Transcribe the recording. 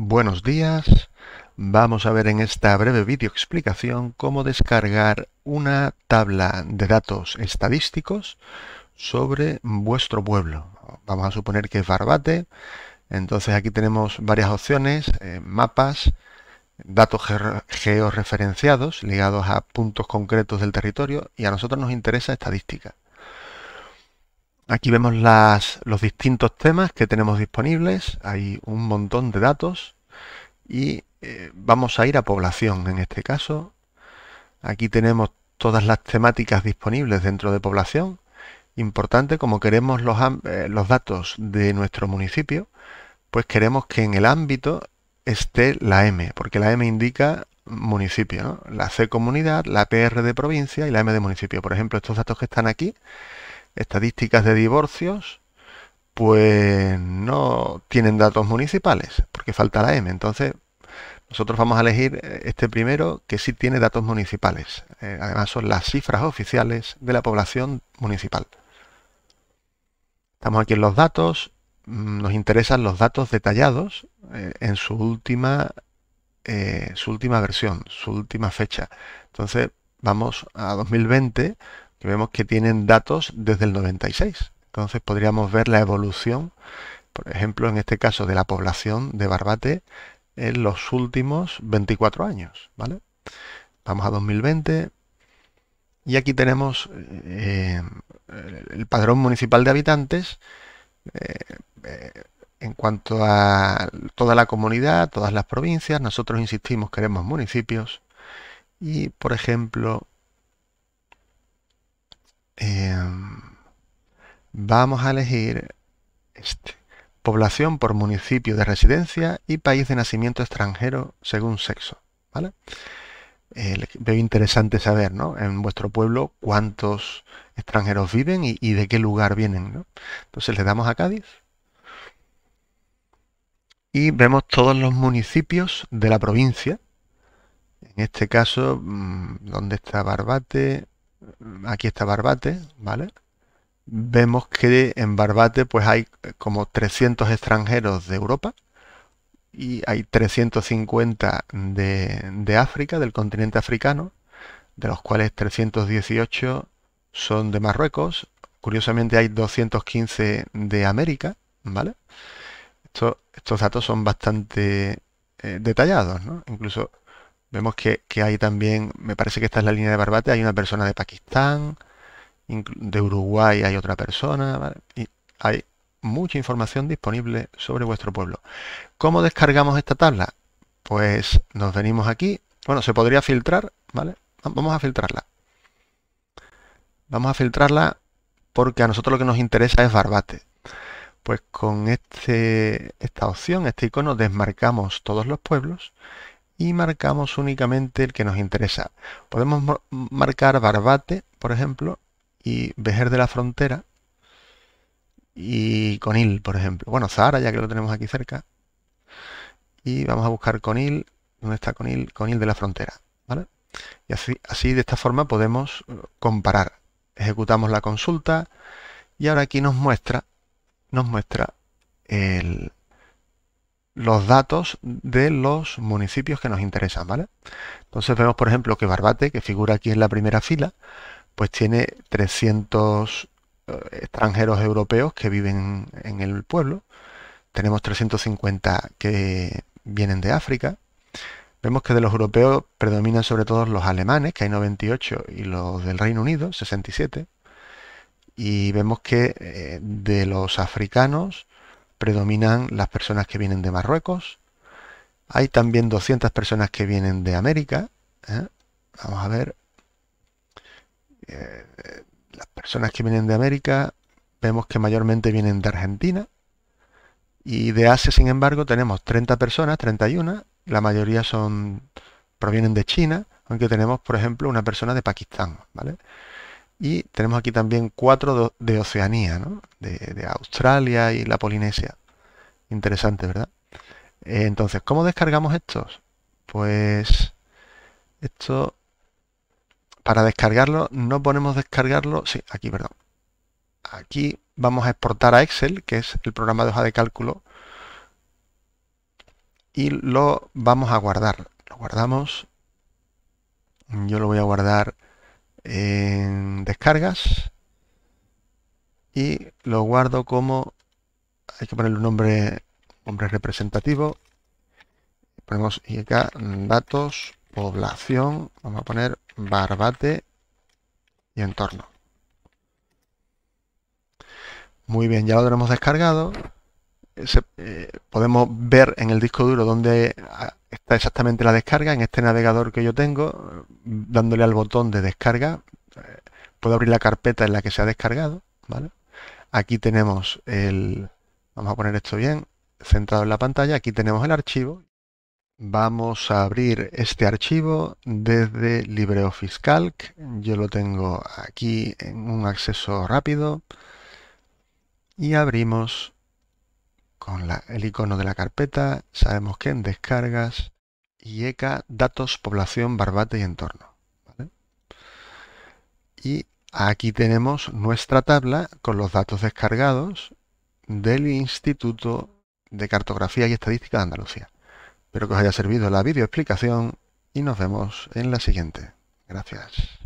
Buenos días, vamos a ver en esta breve vídeo explicación cómo descargar una tabla de datos estadísticos sobre vuestro pueblo. Vamos a suponer que es Barbate, entonces aquí tenemos varias opciones, eh, mapas, datos georreferenciados ligados a puntos concretos del territorio y a nosotros nos interesa estadística. Aquí vemos los distintos temas que tenemos disponibles. Hay un montón de datos y eh, vamos a ir a población en este caso. Aquí tenemos todas las temáticas disponibles dentro de población. Importante, como queremos los, eh, datos de nuestro municipio, pues queremos que en el ámbito esté la M, porque la M indica municipio, la C comunidad, la PR de provincia y la M de municipio. Por ejemplo, estos datos que están aquí estadísticas de divorcios, pues no tienen datos municipales, porque falta la M. Entonces, nosotros vamos a elegir eh, este primero que sí tiene datos municipales. Eh, además son las cifras oficiales de la población municipal. Estamos aquí en los datos. Mm, nos interesan los datos detallados eh, en su última, su última versión, su última fecha. Entonces vamos a 2020 vemos que tienen datos desde el 96. Entonces podríamos ver la evolución, por ejemplo, en este caso de la población de Barbate en los últimos 24 años. ¿vale? Vamos a 2020 y aquí tenemos eh, el padrón municipal de habitantes eh, eh, en cuanto a toda la comunidad, todas las provincias. Nosotros insistimos, queremos municipios y, por ejemplo, Em, vamos a elegir este, población por municipio de residencia y país de nacimiento extranjero según sexo. ¿vale? veo interesante saber en vuestro pueblo cuántos extranjeros viven y, de qué lugar vienen. Entonces le damos a Cádiz y vemos todos los municipios de la provincia. En este caso, mm, ¿dónde está Barbate? Mm, aquí está Barbate, ¿vale? Vemos que en Barbate pues hay eh, como 300 extranjeros de Europa y hay 350 de, de África, del continente africano, de los cuales 318 son de Marruecos, curiosamente hay 215 de América, ¿vale? estos datos son bastante eh, detallados, ¿no? Incluso Vemos que, hay también, me parece que esta es la línea de Barbate, hay una persona de Pakistán, de Uruguay hay otra persona, ¿vale? y hay mucha información disponible sobre vuestro pueblo. ¿Cómo descargamos esta tabla? Pues nos venimos aquí, bueno, se podría filtrar, ¿vale? Vamos a filtrarla. Vamos a filtrarla porque a nosotros lo que nos interesa es Barbate. Pues con este, esta opción, este icono, desmarcamos todos los pueblos y marcamos únicamente el que nos interesa. Podemos marcar Barbate, por ejemplo, y Vejer de la Frontera y Conil, por ejemplo. Bueno, Zara, ya que lo tenemos aquí cerca. Y vamos a buscar Conil. ¿Dónde está Conil? Conil de la Frontera. Y así, así de esta forma podemos eh, comparar. Ejecutamos la consulta y ahora aquí nos muestra, nos muestra el, los datos de los municipios que nos interesan, ¿vale? Entonces vemos, por ejemplo, que Barbate, que figura aquí en la primera fila, pues tiene 300 eh, extranjeros europeos que viven en el pueblo. Tenemos 350 que vienen de África. Vemos que de los europeos predominan sobre todo los alemanes, que hay 98, y los del Reino Unido, 67. Y vemos que eh, de los africanos predominan las personas que vienen de Marruecos. Hay también 200 personas que vienen de América. ¿eh? Vamos a ver. Eh, las personas que vienen de América vemos que mayormente vienen de Argentina. Y de Asia, sin embargo, tenemos 30 personas, 31. La mayoría son provienen de China, aunque tenemos, por ejemplo, una persona de Pakistán. ¿vale? Y tenemos aquí también cuatro de Oceanía, de, de, Australia y la Polinesia. Interesante, ¿verdad? Eh, entonces, ¿cómo descargamos estos? Pues esto, para descargarlo, no ponemos descargarlo, sí, aquí, perdón. Aquí vamos a exportar a Excel, que es el programa de hoja de cálculo, y lo vamos a guardar. Lo guardamos, yo lo voy a guardar en descargas y lo guardo como hay que ponerle un nombre nombre representativo ponemos y acá datos población vamos a poner barbate y entorno muy bien ya lo tenemos descargado eh, podemos ver en el disco duro dónde ah, está exactamente la descarga. En este navegador que yo tengo, mm, dándole al botón de descarga, eh, puedo abrir la carpeta en la que se ha descargado. ¿vale? Aquí tenemos el, vamos a poner esto bien, centrado en la pantalla, aquí tenemos el archivo. Vamos a abrir este archivo desde LibreOffice Calc. Yo lo tengo aquí en un acceso rápido. Y abrimos el icono de la carpeta, sabemos que en descargas, IECA, datos, población, barbate y entorno. Y aquí tenemos nuestra tabla con los datos descargados del Instituto de Cartografía y Estadística de Andalucía. Espero que os haya servido la videoexplicación y nos vemos en la siguiente. Gracias.